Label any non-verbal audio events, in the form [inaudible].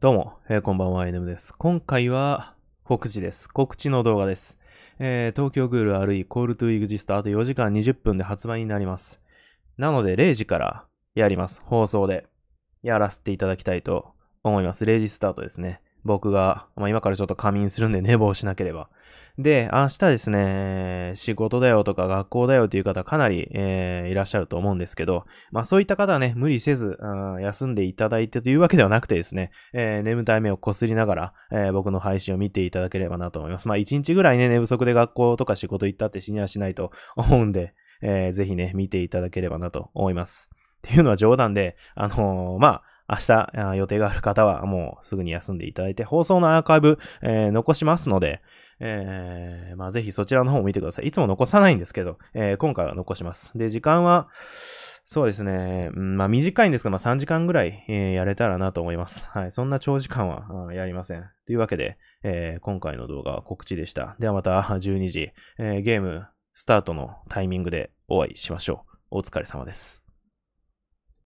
どうも、えー、こんばんは、NM です。今回は告知です。告知の動画です。えー、東京グールあるいコールトゥイグジストあと4時間20分で発売になります。なので0時からやります。放送で。やらせていただきたいと思います。0時スタートですね。僕が、まあ、今からちょっと仮眠するんで寝坊しなければ。で、明日ですね、仕事だよとか学校だよという方かなり、えー、いらっしゃると思うんですけど、まあそういった方はね、無理せず、うん、休んでいただいてというわけではなくてですね、えー、眠たい目をこすりながら、えー、僕の配信を見ていただければなと思います。まあ一日ぐらいね、寝不足で学校とか仕事行ったって死にはしないと [laughs] 思うんで、えー、ぜひね、見ていただければなと思います。っていうのは冗談で、あのー、まあ、明日予定がある方はもうすぐに休んでいただいて、放送のアーカイブ、えー、残しますので、えー、まあ、ぜひそちらの方を見てください。いつも残さないんですけど、えー、今回は残します。で、時間は、そうですね、うん、まあ、短いんですど、まあ、3時間ぐらい、えやれたらなと思います。はい、そんな長時間はやりません。というわけで、え今回の動画は告知でした。ではまた12時、えゲームスタートのタイミングでお会いしましょう。お疲れ様です。